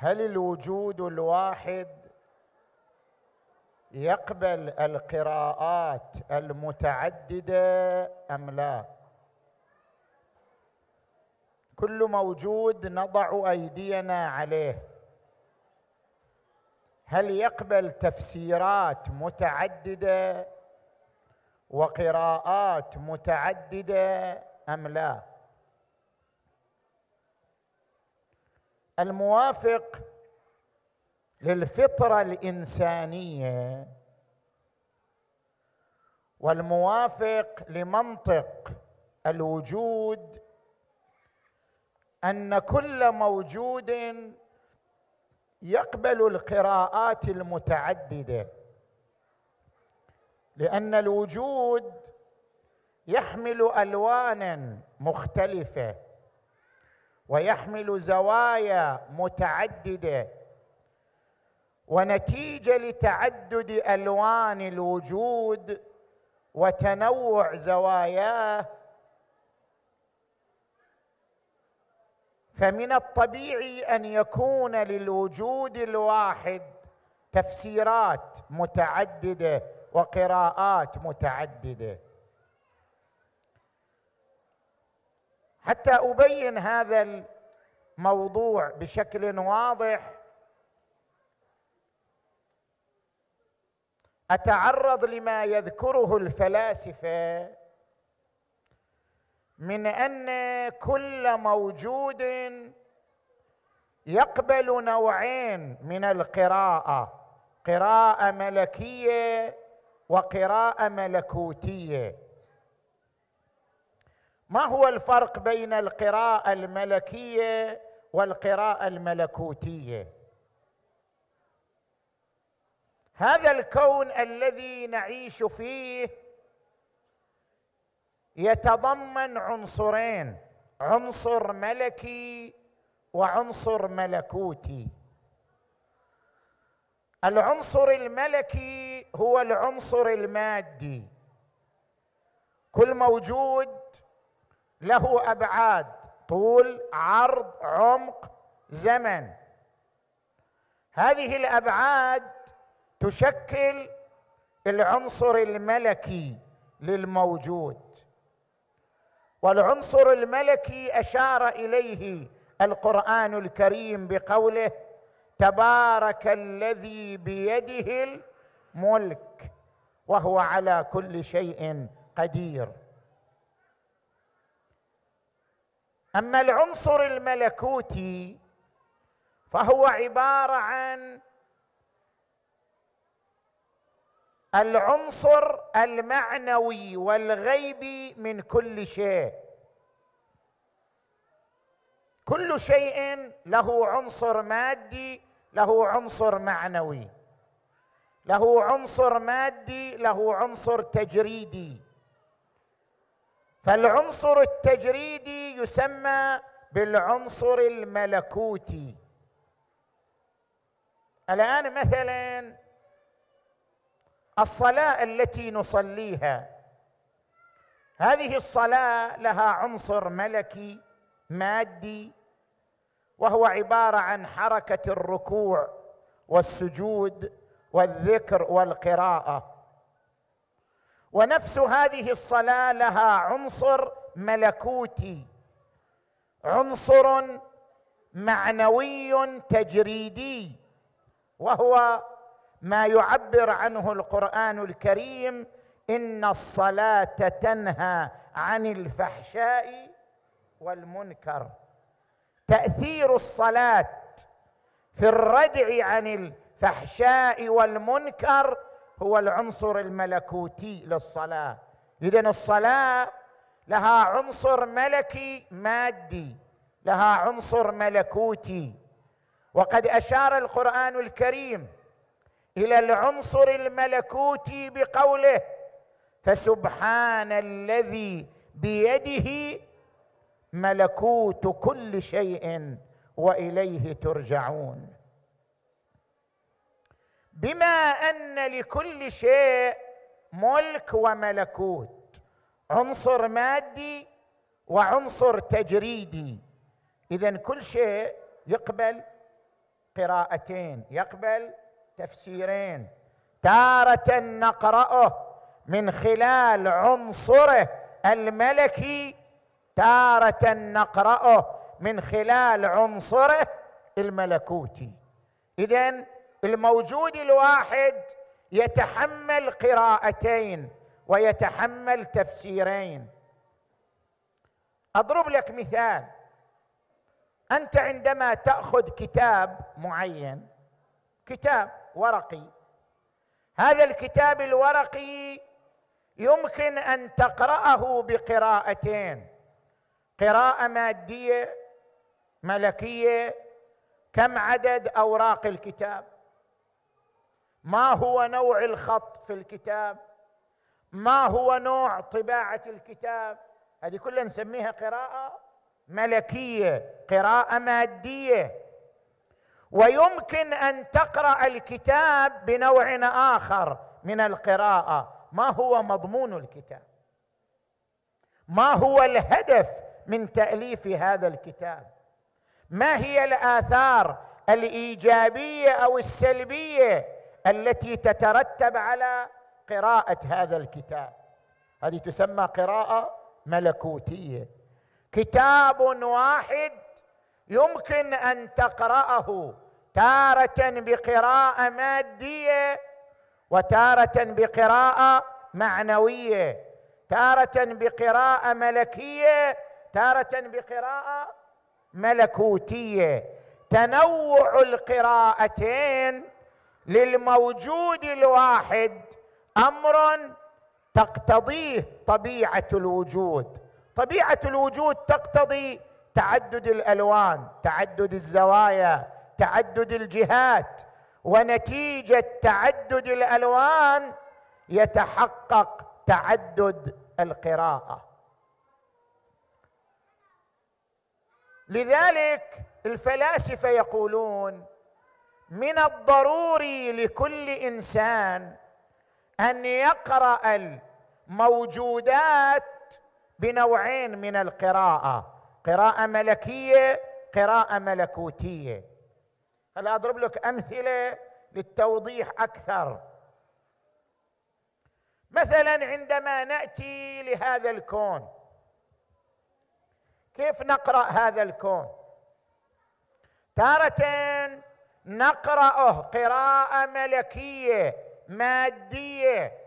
هل الوجود الواحد يقبل القراءات المتعدده ام لا كل موجود نضع ايدينا عليه هل يقبل تفسيرات متعدده وقراءات متعدده ام لا الموافق للفطره الانسانيه والموافق لمنطق الوجود ان كل موجود يقبل القراءات المتعدده لان الوجود يحمل الوانا مختلفه ويحمل زوايا متعدده ونتيجه لتعدد الوان الوجود وتنوع زواياه فمن الطبيعي ان يكون للوجود الواحد تفسيرات متعدده وقراءات متعدده حتى ابين هذا الموضوع بشكل واضح اتعرض لما يذكره الفلاسفه من ان كل موجود يقبل نوعين من القراءه قراءه ملكيه وقراءه ملكوتيه ما هو الفرق بين القراءه الملكيه والقراءه الملكوتيه هذا الكون الذي نعيش فيه يتضمن عنصرين عنصر ملكي وعنصر ملكوتي العنصر الملكي هو العنصر المادي كل موجود له ابعاد طول عرض عمق زمن هذه الابعاد تشكل العنصر الملكي للموجود والعنصر الملكي اشار اليه القران الكريم بقوله تبارك الذي بيده الملك وهو على كل شيء قدير اما العنصر الملكوتي فهو عباره عن العنصر المعنوي والغيبي من كل شيء كل شيء له عنصر مادي له عنصر معنوي له عنصر مادي له عنصر تجريدي فالعنصر التجريدي يسمى بالعنصر الملكوتي الان مثلا الصلاه التي نصليها هذه الصلاه لها عنصر ملكي مادي وهو عباره عن حركه الركوع والسجود والذكر والقراءه ونفس هذه الصلاه لها عنصر ملكوتي عنصر معنوي تجريدي وهو ما يعبر عنه القران الكريم ان الصلاه تنهى عن الفحشاء والمنكر تاثير الصلاه في الردع عن الفحشاء والمنكر هو العنصر الملكوتي للصلاه اذا الصلاه لها عنصر ملكي مادي لها عنصر ملكوتي وقد اشار القران الكريم الى العنصر الملكوتي بقوله فسبحان الذي بيده ملكوت كل شيء واليه ترجعون بما ان لكل شيء ملك وملكوت عنصر مادي وعنصر تجريدي اذا كل شيء يقبل قراءتين يقبل تفسيرين تاره نقراه من خلال عنصره الملكي تاره نقراه من خلال عنصره الملكوتي اذا الموجود الواحد يتحمل قراءتين ويتحمل تفسيرين اضرب لك مثال انت عندما تاخذ كتاب معين كتاب ورقي هذا الكتاب الورقي يمكن ان تقراه بقراءتين قراءه ماديه ملكيه كم عدد اوراق الكتاب ما هو نوع الخط في الكتاب ما هو نوع طباعه الكتاب هذه كلها نسميها قراءه ملكيه قراءه ماديه ويمكن ان تقرا الكتاب بنوع اخر من القراءه ما هو مضمون الكتاب ما هو الهدف من تاليف هذا الكتاب ما هي الاثار الايجابيه او السلبيه التي تترتب على قراءه هذا الكتاب هذه تسمى قراءه ملكوتيه كتاب واحد يمكن ان تقراه تاره بقراءه ماديه وتاره بقراءه معنويه تاره بقراءه ملكيه تاره بقراءه ملكوتيه تنوع القراءتين للموجود الواحد امر تقتضيه طبيعه الوجود طبيعه الوجود تقتضي تعدد الالوان تعدد الزوايا تعدد الجهات ونتيجه تعدد الالوان يتحقق تعدد القراءه لذلك الفلاسفه يقولون من الضروري لكل انسان ان يقرا الموجودات بنوعين من القراءه قراءه ملكيه قراءه ملكوتيه هلا اضرب لك امثله للتوضيح اكثر مثلا عندما ناتي لهذا الكون كيف نقرا هذا الكون تاره نقراه قراءه ملكيه ماديه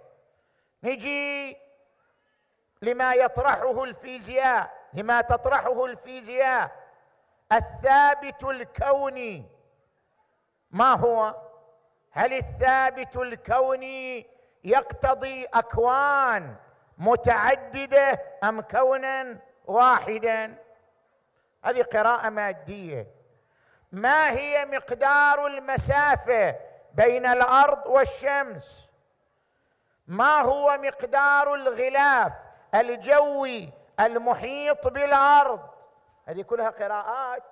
نجي لما يطرحه الفيزياء لما تطرحه الفيزياء الثابت الكوني ما هو هل الثابت الكوني يقتضي اكوان متعدده ام كونا واحدا هذه قراءه ماديه ما هي مقدار المسافه بين الارض والشمس ما هو مقدار الغلاف الجوي المحيط بالارض هذه كلها قراءات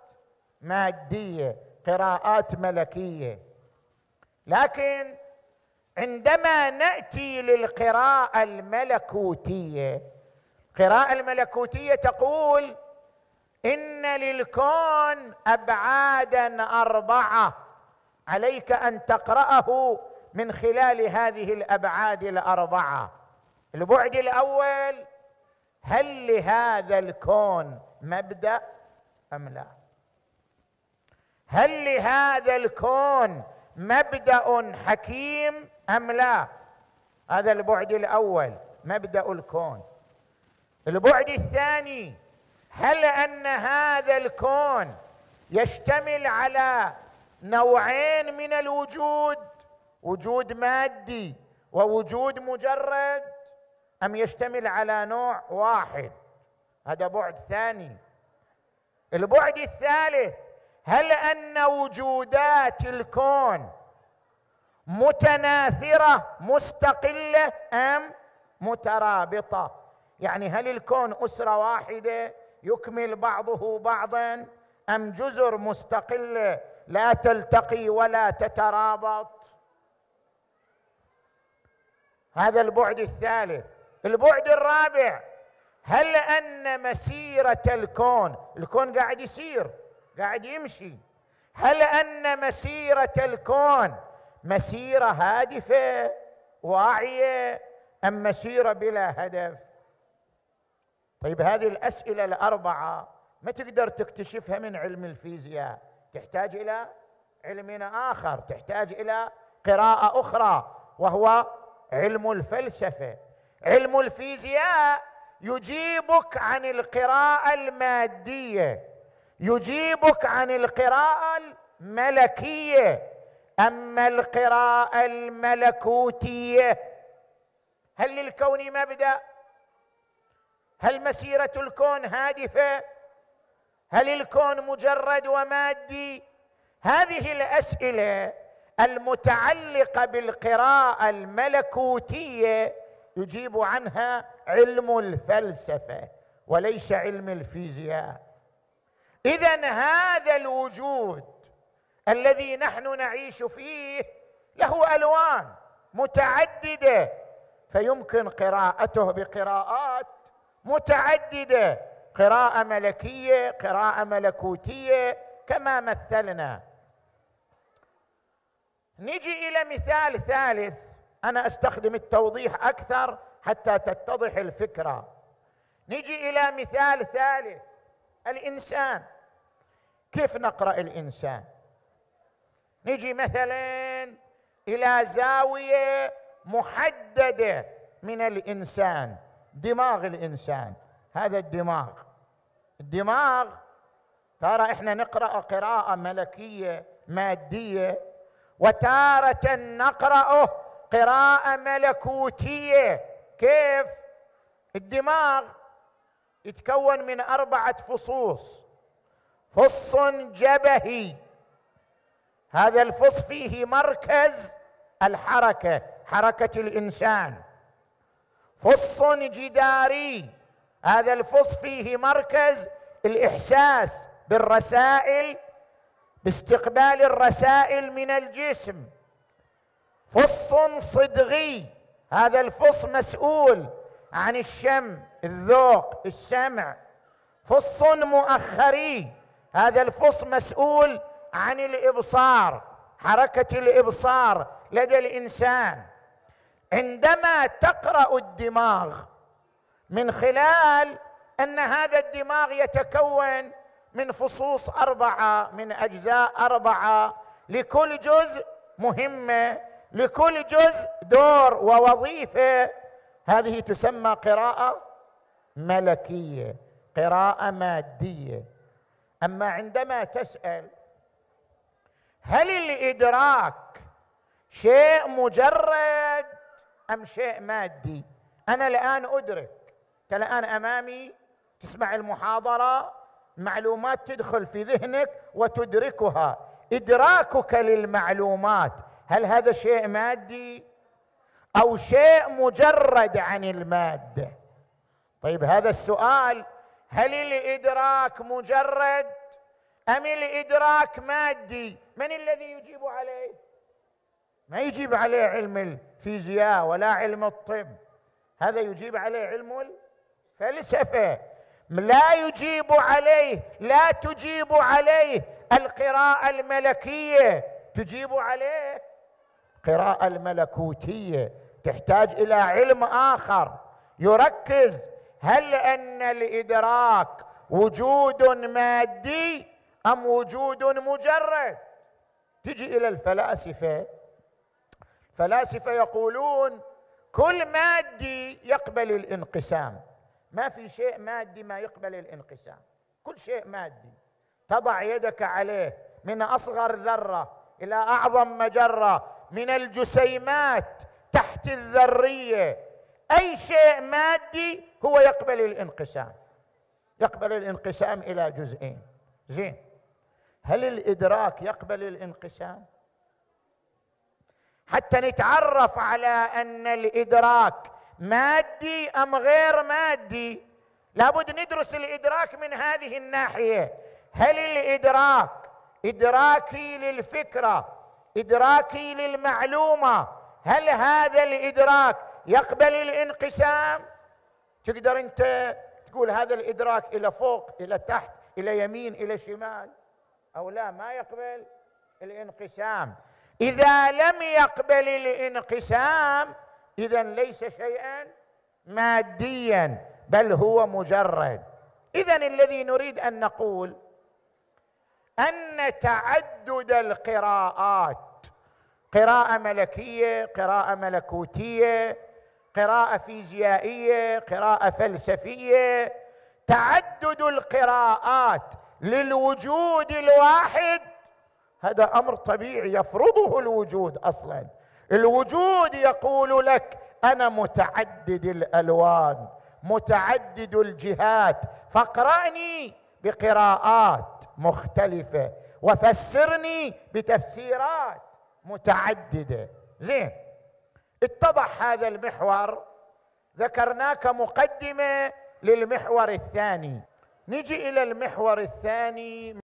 ماديه قراءات ملكيه لكن عندما ناتي للقراءه الملكوتيه القراءه الملكوتيه تقول ان للكون ابعادا اربعه عليك ان تقراه من خلال هذه الابعاد الاربعه البعد الاول هل لهذا الكون مبدا ام لا هل لهذا الكون مبدا حكيم ام لا هذا البعد الاول مبدا الكون البعد الثاني هل ان هذا الكون يشتمل على نوعين من الوجود وجود مادي ووجود مجرد ام يشتمل على نوع واحد هذا بعد ثاني البعد الثالث هل ان وجودات الكون متناثره مستقله ام مترابطه يعني هل الكون اسره واحده يكمل بعضه بعضا ام جزر مستقله لا تلتقي ولا تترابط هذا البعد الثالث البعد الرابع هل ان مسيره الكون الكون قاعد يسير قاعد يمشي هل ان مسيره الكون مسيره هادفه واعيه ام مسيره بلا هدف طيب هذه الاسئله الاربعه ما تقدر تكتشفها من علم الفيزياء تحتاج الى علم اخر تحتاج الى قراءه اخرى وهو علم الفلسفه علم الفيزياء يجيبك عن القراءه الماديه يجيبك عن القراءه الملكيه اما القراءه الملكوتيه هل للكون مبدا هل مسيره الكون هادفه هل الكون مجرد ومادي هذه الاسئله المتعلقه بالقراءه الملكوتيه يجيب عنها علم الفلسفه وليس علم الفيزياء اذا هذا الوجود الذي نحن نعيش فيه له الوان متعدده فيمكن قراءته بقراءات متعدده قراءه ملكيه قراءه ملكوتيه كما مثلنا نجي الى مثال ثالث انا استخدم التوضيح اكثر حتى تتضح الفكره نجي الى مثال ثالث الانسان كيف نقرا الانسان نجي مثلا الى زاويه محدده من الانسان دماغ الانسان هذا الدماغ الدماغ ترى احنا نقرا قراءه ملكيه ماديه وتاره نقراه قراءه ملكوتيه كيف الدماغ يتكون من اربعه فصوص فص جبهي هذا الفص فيه مركز الحركه حركه الانسان فص جداري هذا الفص فيه مركز الاحساس بالرسائل باستقبال الرسائل من الجسم فص صدغي هذا الفص مسؤول عن الشم الذوق السمع فص مؤخري هذا الفص مسؤول عن الابصار حركه الابصار لدى الانسان عندما تقرا الدماغ من خلال ان هذا الدماغ يتكون من فصوص اربعه من اجزاء اربعه لكل جزء مهمه لكل جزء دور ووظيفه هذه تسمى قراءه ملكيه قراءه ماديه اما عندما تسال هل الادراك شيء مجرد ام شيء مادي انا الان ادرك الان امامي تسمع المحاضره معلومات تدخل في ذهنك وتدركها ادراكك للمعلومات هل هذا شيء مادي او شيء مجرد عن الماده طيب هذا السؤال هل الادراك مجرد ام الادراك مادي من الذي يجيب عليه ما يجيب عليه علم الفيزياء ولا علم الطب هذا يجيب عليه علم الفلسفه لا يجيب عليه لا تجيب عليه القراءه الملكيه تجيب عليه القراءه الملكوتيه تحتاج الى علم اخر يركز هل ان الادراك وجود مادي ام وجود مجرد تجي الى الفلاسفه فلاسفه يقولون كل مادي يقبل الانقسام ما في شيء مادي ما يقبل الانقسام كل شيء مادي تضع يدك عليه من اصغر ذره الى اعظم مجره من الجسيمات تحت الذريه اي شيء مادي هو يقبل الانقسام يقبل الانقسام الى جزئين زين هل الادراك يقبل الانقسام حتى نتعرف على ان الادراك مادي ام غير مادي لابد ندرس الادراك من هذه الناحيه هل الادراك ادراكي للفكره ادراكي للمعلومه هل هذا الادراك يقبل الانقسام تقدر انت تقول هذا الادراك الى فوق الى تحت الى يمين الى شمال او لا ما يقبل الانقسام اذا لم يقبل الانقسام اذا ليس شيئا ماديا بل هو مجرد اذا الذي نريد ان نقول ان تعدد القراءات قراءه ملكيه قراءه ملكوتيه قراءه فيزيائيه قراءه فلسفيه تعدد القراءات للوجود الواحد هذا امر طبيعي يفرضه الوجود اصلا الوجود يقول لك انا متعدد الالوان متعدد الجهات فاقراني بقراءات مختلفه وفسرني بتفسيرات متعدده زين اتضح هذا المحور ذكرناك مقدمه للمحور الثاني نجي الى المحور الثاني